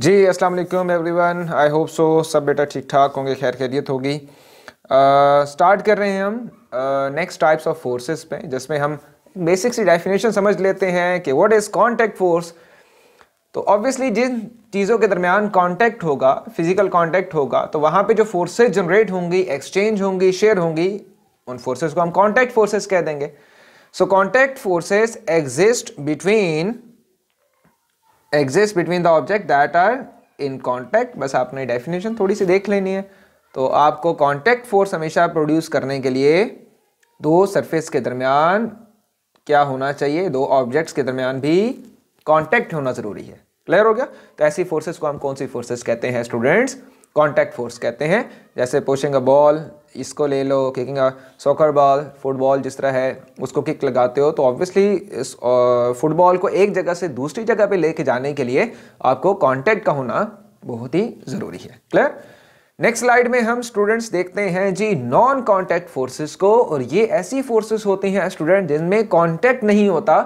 जी अस्सलाम वालेकुम everyone I hope so सब बेटा ठीक ठाक होंगे खैर खैरियत होगी स्टार्ट uh, कर रहे हैं हम नेक्स्ट टाइप्स ऑफ फोर्सेस पे जिसमें हम बेसिक सी डेफिनेशन समझ लेते हैं कि व्हाट इज़ कांटेक्ट फोर्स तो ऑब्वियसली जिन चीज़ों के दरमियान कांटेक्ट होगा फिजिकल कांटेक्ट होगा तो वहाँ पर जो फोर्सेज जनरेट होंगी एक्सचेंज होंगी शेयर होंगी उन फोर्सेज को हम कॉन्टैक्ट फोर्सेज कह देंगे so contact forces exist between exist between the object that are in contact बस आपने डेफिनेशन थोड़ी सी देख लेनी है तो आपको कॉन्टैक्ट फोर्स हमेशा प्रोड्यूस करने के लिए दो सरफेस के दरमियान क्या होना चाहिए दो ऑब्जेक्ट्स के दरमियान भी कॉन्टैक्ट होना ज़रूरी है क्लियर हो गया तो ऐसी फोर्सेस को हम कौन सी फोर्सेस कहते हैं स्टूडेंट्स कॉन्टैक्ट फोर्स कहते हैं जैसे पोशिंग अ बॉल इसको ले लो kicking a soccer ball football जिस तरह है उसको किक लगाते हो तो ऑब्वियसली फुटबॉल को एक जगह से दूसरी जगह पे लेके जाने के लिए आपको कॉन्टैक्ट का होना बहुत ही ज़रूरी है क्लियर नेक्स्ट स्लाइड में हम स्टूडेंट्स देखते हैं जी नॉन कॉन्टैक्ट फोर्सेस को और ये ऐसी फोर्सेस होती हैं स्टूडेंट जिनमें कॉन्टैक्ट नहीं होता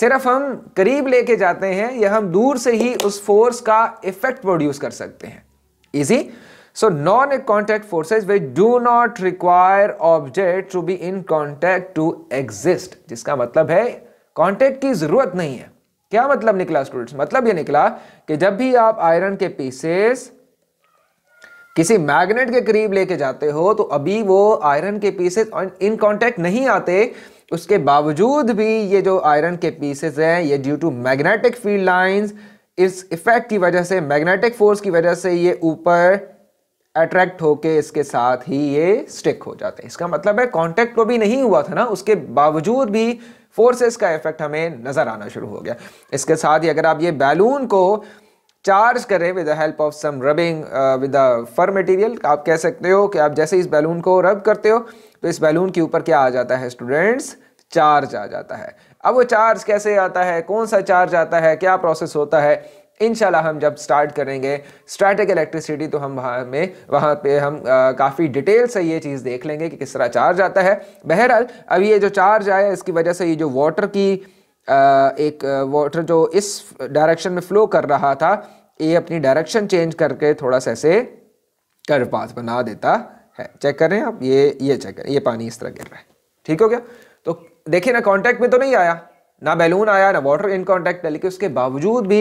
सिर्फ हम करीब लेके जाते हैं या हम दूर से ही उस फोर्स का इफेक्ट प्रोड्यूस कर सकते हैं Easy? So non-contact forces which do not require object to be in contact to exist jiska matlab hai contact ki zarurat nahi hai kya matlab nikla students matlab ye nikla ki jab bhi aap iron ke pieces किसी magnet के करीब लेके जाते हो तो अभी वो iron के पीसेस इन कांटेक्ट नहीं आते उसके बावजूद भी ये जो आयरन के पीसेस हैं ये due to magnetic field lines इस इफेक्ट की वजह से मैग्नेटिक फोर्स की वजह से ये ऊपर अट्रैक्ट होके इसके साथ ही ये स्टिक हो जाते हैं इसका मतलब है कांटेक्ट तो भी नहीं हुआ था ना उसके बावजूद भी फोर्सेस का इफेक्ट हमें नज़र आना शुरू हो गया इसके साथ ही अगर आप ये बैलून को चार्ज करें with the help of some rubbing with the fur material आप कह सकते हो कि आप जैसे इस बैलून को रब करते हो तो इस बैलून के ऊपर क्या आ जाता है स्टूडेंट्स चार्ज आ जाता है अब वो चार्ज कैसे आता है कौन सा चार्ज आता है क्या प्रोसेस होता है इनशाला हम जब स्टार्ट करेंगे स्ट्रैटिक इलेक्ट्रिसिटी तो हम वहाँ में वहाँ पे हम काफ़ी डिटेल से ये चीज़ देख लेंगे कि किस तरह चार्ज आता है बहरहाल अब ये जो चार्ज आया इसकी वजह से ये जो वाटर की आ, एक वाटर जो इस डायरेक्शन में फ्लो कर रहा था ये अपनी डायरेक्शन चेंज करके थोड़ा सा ऐसे कर पास बना देता है चेक करें आप ये ये चेक करें ये पानी इस तरह गिर रहा है ठीक हो गया तो देखिए ना कांटेक्ट में तो नहीं आया ना बैलून आया ना वाटर इन कांटेक्ट लेकिन उसके बावजूद भी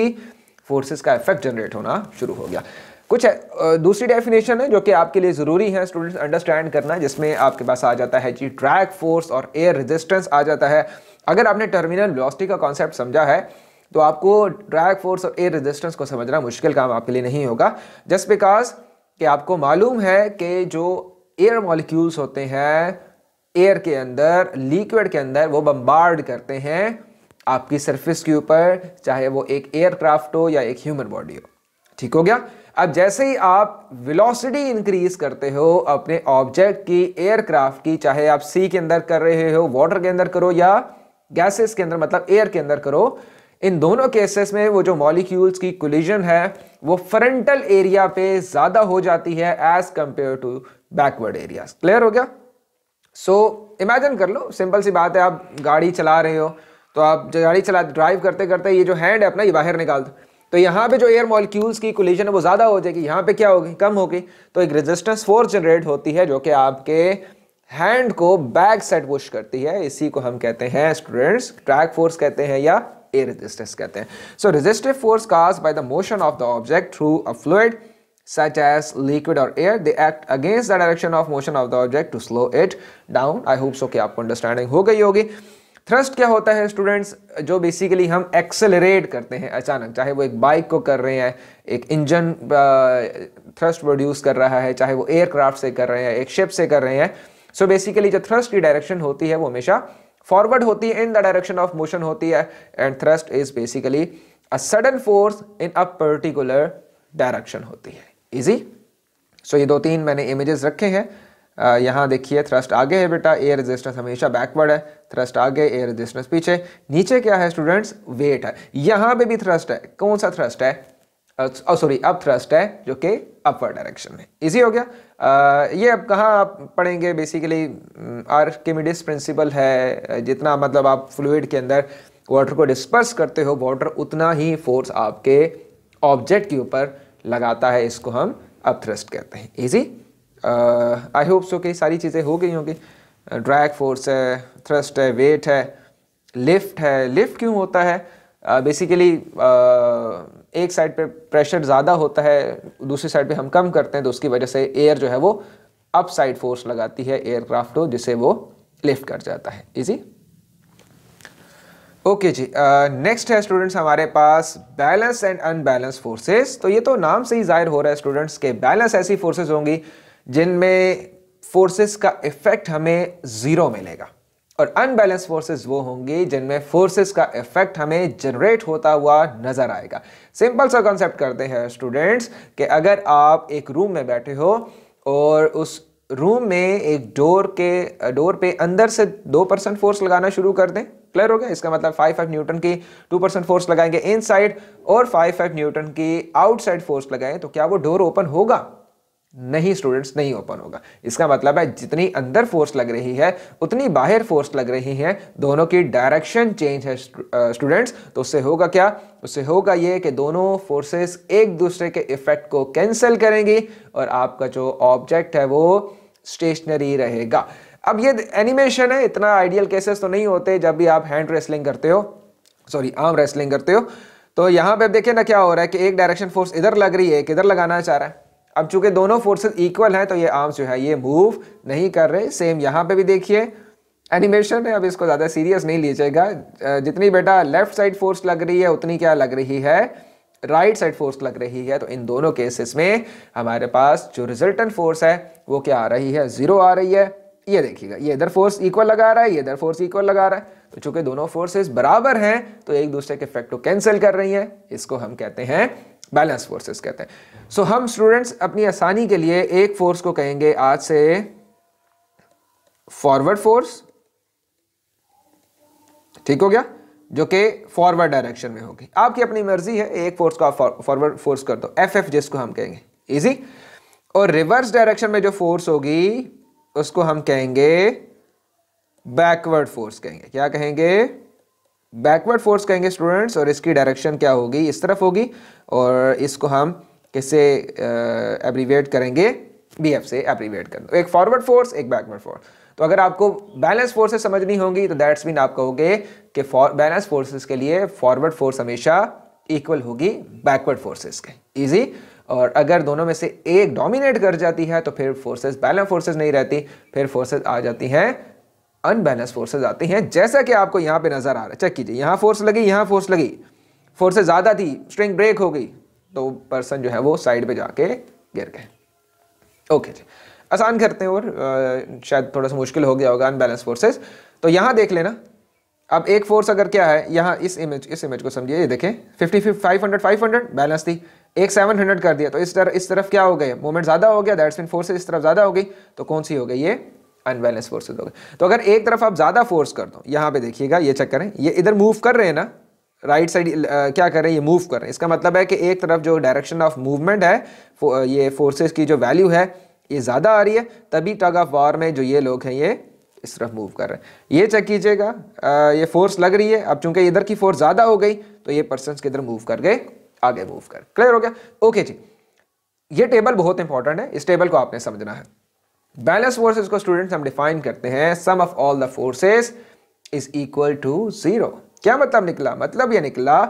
फोर्सेस का इफेक्ट जनरेट होना शुरू हो गया कुछ है, दूसरी डेफिनेशन है जो कि आपके लिए ज़रूरी है स्टूडेंट्स अंडरस्टैंड करना जिसमें आपके पास आ जाता है जी ट्रैक फोर्स और एयर रेजिस्टेंस आ जाता है अगर आपने टर्मिनल वेलोसिटी का कॉन्सेप्ट समझा है तो आपको ड्रैग फोर्स और एयर रेजिस्टेंस को समझना मुश्किल काम आपके लिए नहीं होगा जस्ट बिकॉज कि आपको मालूम है कि जो एयर मॉलिक्यूल्स होते हैं एयर के अंदर लिक्विड के अंदर वो बम्बार्ड करते हैं आपकी सरफेस के ऊपर चाहे वो एक एयरक्राफ्ट हो या एक ह्यूमन बॉडी हो ठीक हो गया अब जैसे ही आप वेलोसिटी इंक्रीज करते हो अपने ऑब्जेक्ट की एयरक्राफ्ट की चाहे आप सी के अंदर कर रहे हो वाटर के अंदर करो या गैसेस के अंदर मतलब एयर के अंदर करो इन दोनों केसेस में वो जो मॉलिक्यूल्स की कोलिजन है वो फ्रंटल एरिया पे ज़्यादा हो जाती है as compare to backward areas clear हो गया सो so, इमेजिन कर लो सिंपल सी बात है आप गाड़ी चला रहे हो तो आप जो गाड़ी चला ड्राइव करते करते ये जो हैंड है अपना ये बाहर निकाल दो तो यहाँ पे जो एयर मॉलिक्यूल्स की कोलिजन है वो ज़्यादा हो जाएगी यहाँ पे क्या होगी कम होगी तो एक रेजिस्टेंस फोर्स जनरेट होती है जो कि आपके हैंड को बैक सेट पुश करती है इसी को हम कहते हैं स्टूडेंट्स ट्रैक फोर्स कहते हैं या एयर रेजिस्टेंस कहते हैं so resistive force caused by the motion of the object through a fluid such as liquid or air they act against the direction of motion of the object to slow it down i hope so ki आपको understanding हो गई होगी thrust क्या होता है students जो basically हम accelerate करते हैं अचानक चाहे वो एक बाइक को कर रहे हैं एक इंजन थ्रस्ट प्रोड्यूस कर रहा है चाहे वो एयरक्राफ्ट से कर रहे हैं एक शिप से कर रहे हैं सो so बेसिकली जो थ्रस्ट की डायरेक्शन होती है वो हमेशा फॉरवर्ड होती है in the direction of motion होती है and thrust is basically a sudden force in a particular direction होती है इजी सो ये दो तीन मैंने इमेजेस रखे हैं uh, यहाँ देखिए थ्रस्ट आगे है बेटा एयर रेजिस्टेंस हमेशा बैकवर्ड है थ्रस्ट आगे एयर रेजिस्टेंस पीछे नीचे क्या है स्टूडेंट्स वेट है यहाँ पे भी थ्रस्ट है कौन सा थ्रस्ट है सॉरी अब थ्रस्ट है जो कि अपवर्ड डायरेक्शन में इजी हो गया आ, uh, ये अब कहाँ आप पढ़ेंगे बेसिकली आर केमिडिस प्रिंसिपल है uh, जितना मतलब आप फ्लूड के अंदर वाटर को डिस्पर्स करते हो वाटर उतना ही फोर्स आपके ऑब्जेक्ट के ऊपर लगाता है इसको हम अपथ्रस्ट कहते हैं इजी आई होप सो कि सारी चीज़ें हो गई होंगी ड्रैग uh, फोर्स है थ्रस्ट है वेट है लिफ्ट है लिफ्ट क्यों होता है बेसिकली uh, uh, एक साइड पे प्रेशर ज़्यादा होता है दूसरी साइड पे हम कम करते हैं तो उसकी वजह से एयर जो है वो अप साइड फोर्स लगाती है एयरक्राफ्ट को जिसे वो लिफ्ट कर जाता है इजी ओके okay जी नेक्स्ट uh, है स्टूडेंट्स हमारे पास बैलेंस एंड अनबैलेंस फोर्सेस तो ये तो नाम से ही जाहिर हो रहा है स्टूडेंट्स के बैलेंस ऐसी फोर्सेस होंगी जिनमें फोर्सेस का इफेक्ट हमें ज़ीरो मिलेगा और अनबैलेंस फोर्सेस वो होंगी जिनमें फोर्सेस का इफेक्ट हमें जनरेट होता हुआ नज़र आएगा सिंपल सा कॉन्सेप्ट करते हैं स्टूडेंट्स कि अगर आप एक रूम में बैठे हो और उस रूम में एक डोर के डोर पे अंदर से दो परसेंट फोर्स लगाना शुरू कर दें क्लियर हो गया इसका मतलब फाइव फाइव न्यूटन की टू परसेंट फोर्स लगाएंगे इन साइड और फाइव फाइव न्यूटन की आउटसाइड फोर्स लगाएं तो क्या वो डोर ओपन होगा नहीं स्टूडेंट्स नहीं ओपन होगा इसका मतलब है जितनी अंदर फोर्स लग रही है उतनी बाहर फोर्स लग रही है दोनों की डायरेक्शन चेंज है स्टूडेंट्स तो उससे होगा क्या उससे होगा ये कि दोनों फोर्सेस एक दूसरे के इफेक्ट को कैंसिल करेंगी और आपका जो ऑब्जेक्ट है वो स्टेशनरी रहेगा अब ये एनिमेशन है इतना आइडियल केसेस तो नहीं होते जब भी आप हैंड रेसलिंग करते हो सॉरी आर्म रेसलिंग करते हो तो यहाँ पे आप देखिए ना क्या हो रहा है कि एक डायरेक्शन फोर्स इधर लग रही है किधर लगाना चाह रहा है अब चूंकि दोनों फोर्सेस इक्वल हैं तो ये आर्म्स जो है ये मूव नहीं कर रहे सेम यहाँ पे भी देखिए एनिमेशन है अब इसको ज़्यादा सीरियस नहीं लीजिएगा जितनी बेटा लेफ्ट साइड फोर्स लग रही है उतनी क्या लग रही है राइट साइड फोर्स लग रही है तो इन दोनों केसेस में हमारे पास जो रिजल्टेंट फोर्स है वो क्या आ रही है ज़ीरो आ रही है ये देखिएगा ये इधर फोर्स इक्वल लगा रहा है ये इधर फोर्स इक्वल लगा रहा है तो चूंकि दोनों फोर्सेस बराबर हैं तो एक दूसरे के इफेक्ट को कैंसिल कर रही है इसको हम कहते हैं बैलेंस फोर्सेस कहते हैं सो so, हम स्टूडेंट्स अपनी आसानी के लिए एक फोर्स को कहेंगे आज से फॉरवर्ड फोर्स ठीक हो गया जो कि फॉरवर्ड डायरेक्शन में होगी आपकी अपनी मर्जी है एक फोर्स को आप फॉरवर्ड फोर्स कर दो एफ एफ जिसको हम कहेंगे इजी और रिवर्स डायरेक्शन में जो फोर्स होगी उसको हम कहेंगे बैकवर्ड फोर्स कहेंगे क्या कहेंगे बैकवर्ड फोर्स कहेंगे स्टूडेंट्स और इसकी डायरेक्शन क्या होगी इस तरफ होगी और इसको हम किससे एब्रीवेट करेंगे बी एफ से एब्रीवेट कर दो एक फॉरवर्ड फोर्स एक बैकवर्ड फोर्स तो अगर आपको बैलेंस फोर्सेस समझनी होंगी तो दैट्स मीन आप कहोगे कि बैलेंस फोर्सेस के लिए फॉरवर्ड फोर्स हमेशा इक्वल होगी बैकवर्ड फोर्सेस के इजी और अगर दोनों में से एक डोमिनेट कर जाती है तो फिर फोर्सेस बैलेंस फोर्सेस नहीं रहती फिर फोर्सेस आ जाती हैं अनबैलेंस फोर्सेज आती हैं जैसा कि आपको यहाँ पे नज़र आ रहा है चेक कीजिए यहाँ फोर्स लगी यहाँ फोर्स लगी फोर्सेज ज़्यादा थी स्ट्रिंग ब्रेक हो गई तो पर्सन जो है वो साइड पर जाके गिर गए ओके जी आसान करते हैं और शायद थोड़ा सा मुश्किल हो गया होगा अनबैलेंस फोर्सेज तो यहाँ देख लेना अब एक फोर्स अगर क्या है यहाँ इस इमेज इस इमेज को समझिए ये देखें fifty five hundred five hundred balance थी एक सेवन हंड्रेड कर दिया तो इस तरफ इस तरफ क्या हो गए मूवमेंट ज़्यादा हो गया दैट्स मीन फोर्सेज इस तरफ ज़्यादा हो गई तो कौन सी हो गई ये अनबैलेंस फोर्सेज हो गए तो अगर एक तरफ आप ज़्यादा फोर्स कर दो यहाँ पे देखिएगा ये चेक करें ये इधर मूव कर रहे हैं ना राइट साइड क्या कर रहे हैं ये मूव कर रहे हैं इसका मतलब है कि एक तरफ जो डायरेक्शन ऑफ मूवमेंट है फो, ये फोर्सेज की जो वैल्यू है ये ज़्यादा आ रही है तभी टग ऑफ वॉर में जो ये लोग हैं ये इस तरफ मूव कर रहे हैं ये चेक कीजिएगा ये फोर्स लग रही है अब चूंकि इधर की फोर्स ज़्यादा हो गई तो ये पर्सन किधर मूव कर गए आगे मूव कर क्लियर हो गया ओके जी ये टेबल बहुत इंपॉर्टेंट है इस टेबल को आपने समझना है बैलेंस फोर्सेस को स्टूडेंट्स हम डिफाइन करते हैं sum of all the forces is equal to zero क्या मतलब निकला मतलब ये निकला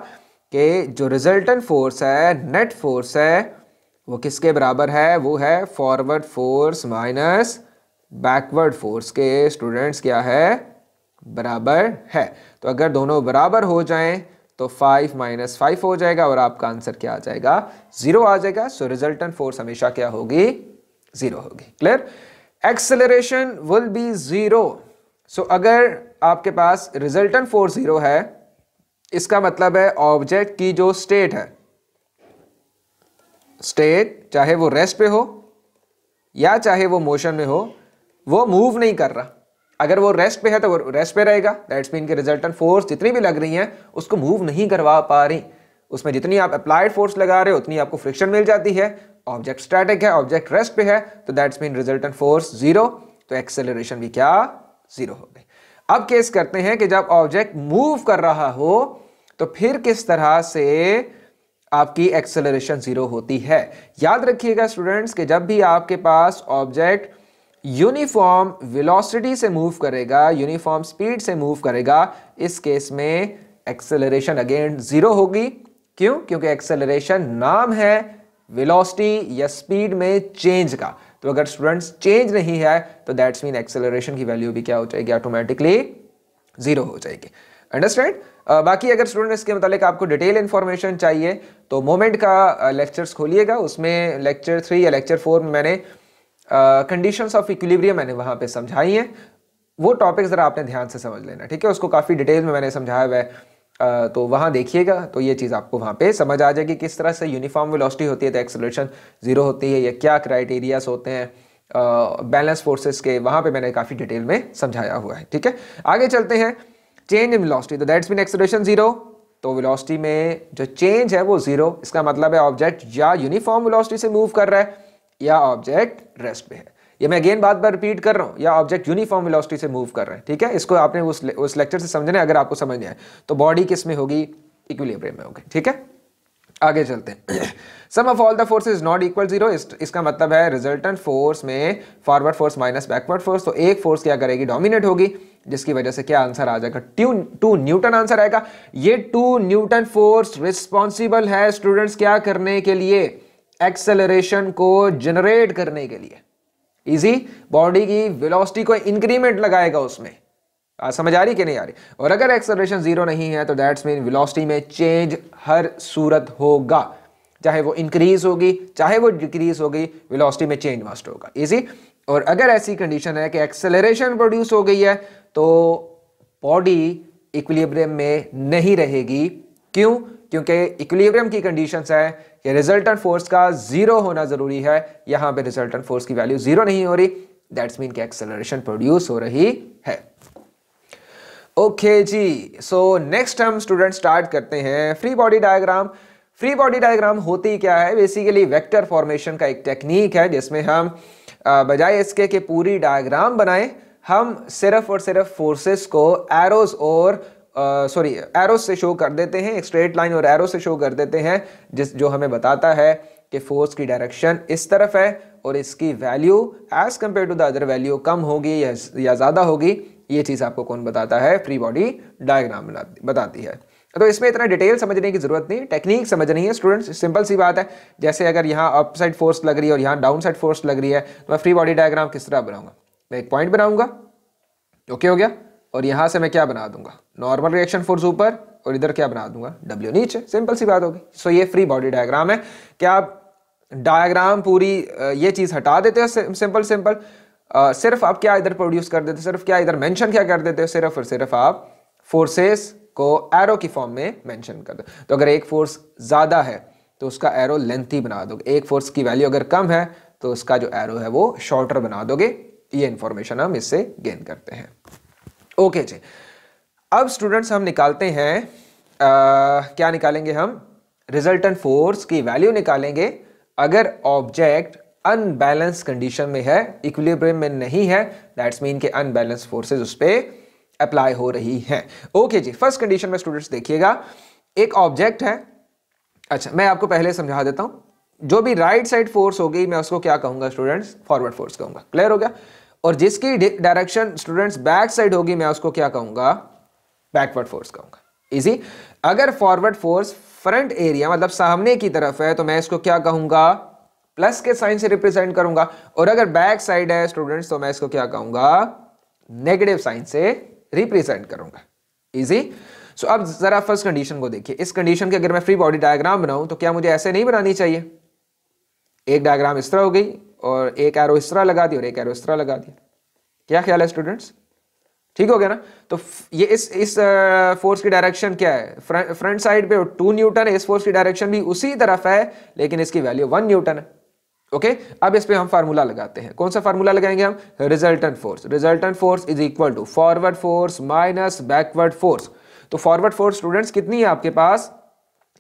कि जो रिजल्टेंट फोर्स है नेट फोर्स है वो किसके बराबर है वो है forward force minus backward force के स्टूडेंट्स क्या है बराबर है तो अगर दोनों बराबर हो जाएं तो फाइव माइनस फाइव हो जाएगा और आपका आंसर क्या आ जाएगा जीरो आ जाएगा सो रिजल्टेंट फोर्स हमेशा क्या होगी जीरो होगी clear acceleration will be zero so अगर आपके पास रिजल्टेंट फोर्स जीरो है इसका मतलब है ऑब्जेक्ट की जो स्टेट है स्टेट चाहे वो रेस्ट पे हो या चाहे वो मोशन में हो वो मूव नहीं कर रहा अगर वो रेस्ट पे है तो वो रेस्ट पे रहेगा दैट्स मीन के रिजल्टन फोर्स जितनी भी लग रही हैं उसको मूव नहीं करवा पा रही उसमें जितनी आप अप्लाइड फोर्स लगा रहे हो उतनी आपको फ्रिक्शन मिल जाती है ऑब्जेक्ट स्टैटिक है ऑब्जेक्ट रेस्ट पे है तो that's mean resultant force zero तो एक्सेलरेशन भी क्या जीरो हो गई अब केस करते हैं कि जब ऑब्जेक्ट मूव कर रहा हो तो फिर किस तरह से आपकी एक्सेलरेशन जीरो होती है याद रखिएगा स्टूडेंट्स कि जब भी आपके पास ऑब्जेक्ट यूनिफॉर्म वेलोसिटी से मूव करेगा यूनिफॉर्म स्पीड से मूव करेगा इस केस में एक्सेलरेशन अगेन ज़ीरो होगी क्यों क्योंकि एक्सेलरेशन नाम है वेलोसिटी या स्पीड में चेंज का तो अगर स्टूडेंट्स चेंज नहीं है तो दैट्स मीन एक्सेलरेशन की वैल्यू भी क्या हो जाएगी ऑटोमेटिकली ज़ीरो हो जाएगी अंडरस्टैंड uh, बाकी अगर स्टूडेंट इसके मतलब आपको डिटेल इन्फॉर्मेशन चाहिए तो मोमेंट का लेक्चर्स खोलिएगा उसमें लेक्चर थ्री या लेक्चर फोर में मैंने कंडीशंस ऑफ इक्विलिब्रियम मैंने वहाँ पे समझाई हैं वो टॉपिक ज़रा आपने ध्यान से समझ लेना ठीक है उसको काफ़ी डिटेल में मैंने समझाया हुआ है uh, तो वहाँ देखिएगा तो ये चीज़ आपको वहाँ पे समझ आ जाएगी किस तरह से यूनिफॉर्म वेलोसिटी होती है तो एक्सलेशन ज़ीरो होती है या क्या क्राइटेरियाज होते हैं बैलेंस uh, फोर्सेस के वहाँ पे मैंने काफ़ी डिटेल में समझाया हुआ है ठीक है आगे चलते हैं चेंज इन वेलोसिटी तो दैट्स मीन एक्सलेशन ज़ीरो तो वेलोसिटी में जो चेंज है वो ज़ीरो इसका मतलब है ऑब्जेक्ट या यूनिफॉर्म वेलोसिटी से मूव कर रहा है या ऑब्जेक्ट रेस्ट पे है ये मैं अगेन बात बार रिपीट कर रहा हूँ या ऑब्जेक्ट यूनिफॉर्म वेलोसिटी से मूव कर रहे हैं ठीक है इसको आपने उस ले, उस लेक्चर से समझना है अगर आपको समझ नहीं आए तो बॉडी किस में होगी इक्विलिब्रियम में होगी ठीक है आगे चलते हैं sum of all the force is not equal zero इसका मतलब है रिजल्टेंट फोर्स में forward force minus backward force तो एक फोर्स क्या करेगी डोमिनेट होगी जिसकी वजह से क्या आंसर आ जाएगा टू टू न्यूटन आंसर आएगा ये टू न्यूटन फोर्स रिस्पॉन्सिबल है स्टूडेंट्स क्या करने के लिए एक्सेलरेशन को जनरेट करने के लिए इजी बॉडी की वेलोसिटी को इंक्रीमेंट लगाएगा उसमें आ, समझ आ रही कि नहीं आ रही और अगर एक्सेलरेशन जीरो नहीं है तो दैट्स मीन वेलोसिटी में चेंज हर सूरत होगा चाहे वो इंक्रीज होगी चाहे वो डिक्रीज होगी वेलोसिटी में चेंज मस्ट होगा इजी और अगर ऐसी कंडीशन है कि एक्सेलरेशन प्रोड्यूस हो गई है तो बॉडी इक्विलिब्रियम में नहीं रहेगी क्यों क्योंकि इक्विलिब्रियम की कंडीशन है कि रिजल्टेंट फोर्स का जीरो होना जरूरी है यहां पे रिजल्टेंट फोर्स की वैल्यू जीरो नहीं हो रही दैट्स मीन कि एक्सेलरेशन प्रोड्यूस हो रही है ओके okay जी सो नेक्स्ट हम स्टूडेंट स्टार्ट करते हैं free body diagram free body diagram होती क्या है बेसिकली वेक्टर फॉर्मेशन का एक टेक्निक है जिसमें हम बजाय इसके कि पूरी डायग्राम बनाएं हम सिर्फ और सिर्फ फोर्सेस को एरोज और सॉरी एरो से शो कर देते हैं एक स्ट्रेट लाइन और एरो से शो कर देते हैं जिस जो हमें बताता है कि फोर्स की डायरेक्शन इस तरफ है और इसकी value as compare to the other value कम होगी या, या ज़्यादा होगी ये चीज़ आपको कौन बताता है फ्री बॉडी डायग्राम बताती है तो इसमें इतना डिटेल समझने की जरूरत नहीं टेक्निक समझनी है स्टूडेंट्स सिंपल सी बात है जैसे अगर यहाँ अप साइड फोर्स लग रही है और यहाँ डाउन साइड फोर्स लग रही है तो मैं फ्री बॉडी डायग्राम किस तरह बनाऊंगा मैं एक पॉइंट बनाऊंगा ओके हो गया और यहां से मैं क्या बना दूंगा नॉर्मल रिएक्शन फोर्स ऊपर और इधर क्या बना दूंगा डब्ल्यू नीचे सिंपल सी बात होगी सो so, ये फ्री बॉडी डायग्राम है क्या आप डायग्राम पूरी ये चीज़ हटा देते हो सिंपल सिंपल सिर्फ आप क्या इधर प्रोड्यूस कर देते हो सिर्फ क्या इधर मेंशन क्या कर देते हो सिर्फ और सिर्फ आप फोर्सेस को एरो की फॉर्म में मेंशन कर दो तो अगर एक फोर्स ज़्यादा है तो उसका एरो लेंथ ही बना दोगे एक फोर्स की वैल्यू अगर कम है तो उसका जो एरो है वो शॉर्टर बना दोगे ये इंफॉर्मेशन हम इससे गेन करते हैं ओके जी अब स्टूडेंट्स हम निकालते हैं आ, क्या निकालेंगे हम रिजल्टेंट फोर्स की वैल्यू निकालेंगे अगर ऑब्जेक्ट अनबैलेंस कंडीशन में है इक्विलिब्रियम में नहीं है दैट्स मीन के अनबैलेंस फोर्सेज उस पर अप्लाई हो रही हैं ओके जी फर्स्ट कंडीशन में स्टूडेंट्स देखिएगा एक ऑब्जेक्ट है अच्छा मैं आपको पहले समझा देता हूँ जो भी राइट साइड फोर्स होगी मैं उसको क्या कहूंगा स्टूडेंट्स फॉरवर्ड फोर्स कहूंगा क्लियर हो गया और जिसकी डायरेक्शन स्टूडेंट्स बैक साइड होगी मैं उसको क्या कहूंगा बैकवर्ड फोर्स कहूंगा इजी अगर फॉरवर्ड फोर्स फ्रंट एरिया मतलब सामने की तरफ है तो मैं इसको क्या कहूंगा प्लस के साइन से रिप्रेजेंट करूंगा और अगर बैक साइड है स्टूडेंट्स तो मैं इसको क्या कहूंगा नेगेटिव साइन से रिप्रेजेंट करूंगा इजी सो so, अब जरा फर्स्ट कंडीशन को देखिए इस कंडीशन के अगर मैं फ्री बॉडी डायग्राम बनाऊं तो क्या मुझे ऐसे नहीं बनानी चाहिए एक डायग्राम इस तरह हो गई और एक एरो इस तरह लगा दिया और एक एरो इस तरह लगा दिया क्या ख्याल है स्टूडेंट्स ठीक हो गया ना तो ये इस इस फोर्स की डायरेक्शन क्या है फ्रंट साइड पे टू न्यूटन है इस फोर्स की डायरेक्शन भी उसी तरफ है लेकिन इसकी वैल्यू वन न्यूटन है ओके अब इस पर हम फार्मूला लगाते हैं कौन सा फार्मूला लगाएंगे हम resultant force resultant force is equal to forward force minus backward force तो फॉरवर्ड फोर्स स्टूडेंट्स कितनी है आपके पास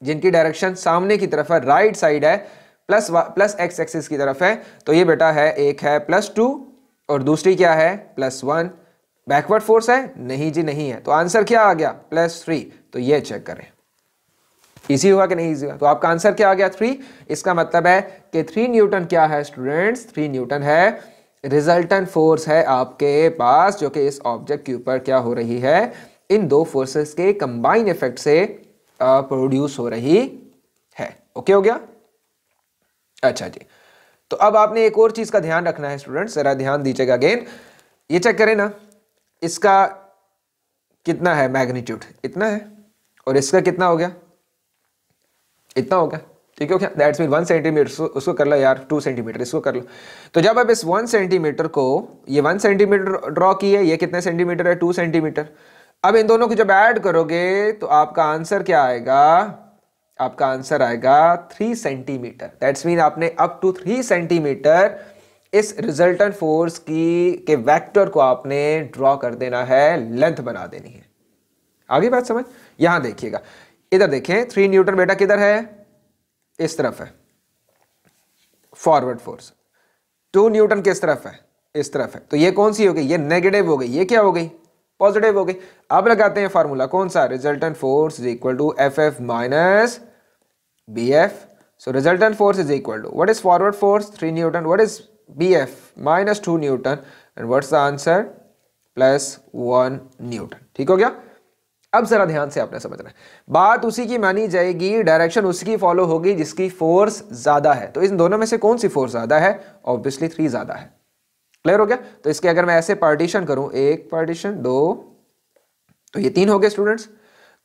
जिनकी डायरेक्शन सामने की तरफ है राइट साइड है प्लस प्लस एक्स एक्सिस की तरफ है तो ये बेटा है एक है प्लस टू और दूसरी क्या है प्लस वन बैकवर्ड फोर्स है नहीं जी नहीं है तो आंसर क्या आ गया प्लस थ्री तो ये चेक करें इजी हुआ कि नहीं इजी हुआ तो आपका आंसर क्या आ गया थ्री इसका मतलब है कि थ्री न्यूटन क्या है स्टूडेंट्स थ्री न्यूटन है रिजल्टेंट फोर्स है आपके पास जो कि इस ऑब्जेक्ट के ऊपर क्या हो रही है इन दो फोर्सेस के कंबाइन इफेक्ट से प्रोड्यूस हो रही है ओके हो गया अच्छा जी तो अब आपने एक और चीज़ का ध्यान रखना है स्टूडेंट जरा ध्यान दीजिएगा अगेन ये चेक करें ना इसका कितना है मैग्नीट्यूड इतना है और इसका कितना हो गया इतना हो गया ठीक है क्या दैट्स मीन वन सेंटीमीटर उसको कर लो यार टू सेंटीमीटर इसको कर लो तो जब आप इस वन सेंटीमीटर को ये वन सेंटीमीटर ड्रॉ की है ये कितने सेंटीमीटर है टू सेंटीमीटर अब इन दोनों को जब ऐड करोगे तो आपका आंसर क्या आएगा आपका आंसर आएगा थ्री सेंटीमीटर दैट्स मीन आपने अप टू थ्री सेंटीमीटर इस रिजल्टन फोर्स की के वेक्टर को आपने ड्रॉ कर देना है लेंथ बना देनी है आगे बात समझ यहां देखिएगा इधर देखें थ्री न्यूटन बेटा किधर है इस तरफ है फॉरवर्ड फोर्स टू न्यूटन किस तरफ है इस तरफ है तो ये कौन सी हो गई ये नेगेटिव हो गई ये क्या हो गई पॉजिटिव हो गए अब लगाते हैं फार्मूला कौन सा resultant force is equal to F F minus B F so resultant force is equal to what is forward force three newton what is B F minus two newton and what's the answer plus one newton ठीक हो गया अब जरा ध्यान से आपने समझना है बात उसी की मानी जाएगी डायरेक्शन उसी की फॉलो होगी जिसकी फोर्स ज्यादा है तो इन दोनों में से कौन सी फोर्स ज्यादा है ऑब्वियसली थ्री ज्यादा है क्लियर हो गया तो इसके अगर मैं ऐसे पार्टीशन करूं एक पार्टीशन दो तो ये तीन हो गए स्टूडेंट्स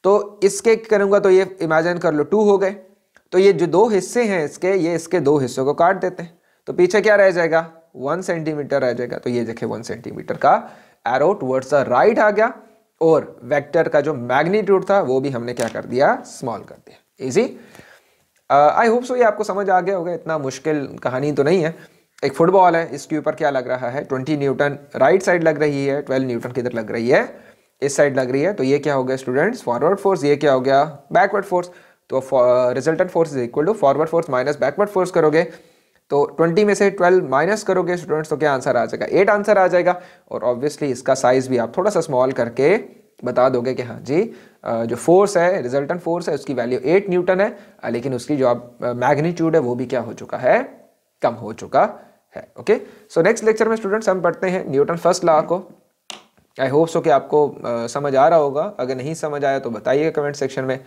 तो इसके करूंगा तो ये इमेजिन कर लो टू हो गए तो ये जो दो हिस्से हैं इसके ये इसके दो हिस्सों को काट देते हैं तो पीछे क्या रह जाएगा वन सेंटीमीटर रह जाएगा तो ये देखे वन सेंटीमीटर का एरो टूवर्ड्स द राइट आ गया और वेक्टर का जो मैग्नीट्यूड था वो भी हमने क्या कर दिया स्मॉल कर दिया इजी आई होप सो ये आपको समझ आ गया होगा इतना मुश्किल कहानी तो नहीं है एक फुटबॉल है इसके ऊपर क्या लग रहा है ट्वेंटी न्यूटन राइट साइड लग रही है ट्वेल्व न्यूटन किधर लग रही है इस साइड लग रही है तो ये क्या हो गया स्टूडेंट्स फॉरवर्ड फोर्स ये क्या हो गया बैकवर्ड फोर्स तो resultant force is equal to forward force minus backward force करोगे तो 20 में से 12 माइनस करोगे स्टूडेंट्स तो क्या आंसर आ जाएगा एट आंसर आ जाएगा और ऑब्वियसली इसका साइज भी आप थोड़ा सा स्मॉल करके बता दोगे कि हाँ जी uh, जो फोर्स है रिजल्टेंट फोर्स है उसकी वैल्यू एट न्यूटन है uh, लेकिन उसकी जो मैग्नीट्यूड uh, है वो भी क्या हो चुका है कम हो चुका है ओके सो नेक्स्ट लेक्चर में स्टूडेंट्स हम पढ़ते हैं न्यूटन फर्स्ट लॉ को आई होप सो कि आपको आ, समझ आ रहा होगा अगर नहीं समझ आया तो बताइएगा कमेंट सेक्शन में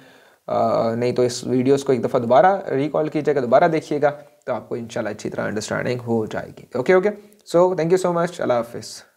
आ, नहीं तो इस वीडियोस को एक दफ़ा दोबारा रिकॉल कीजिएगा दोबारा देखिएगा तो आपको इंशाल्लाह अच्छी तरह अंडरस्टैंडिंग हो जाएगी okay okay so thank you so much अल्लाह हाफिज़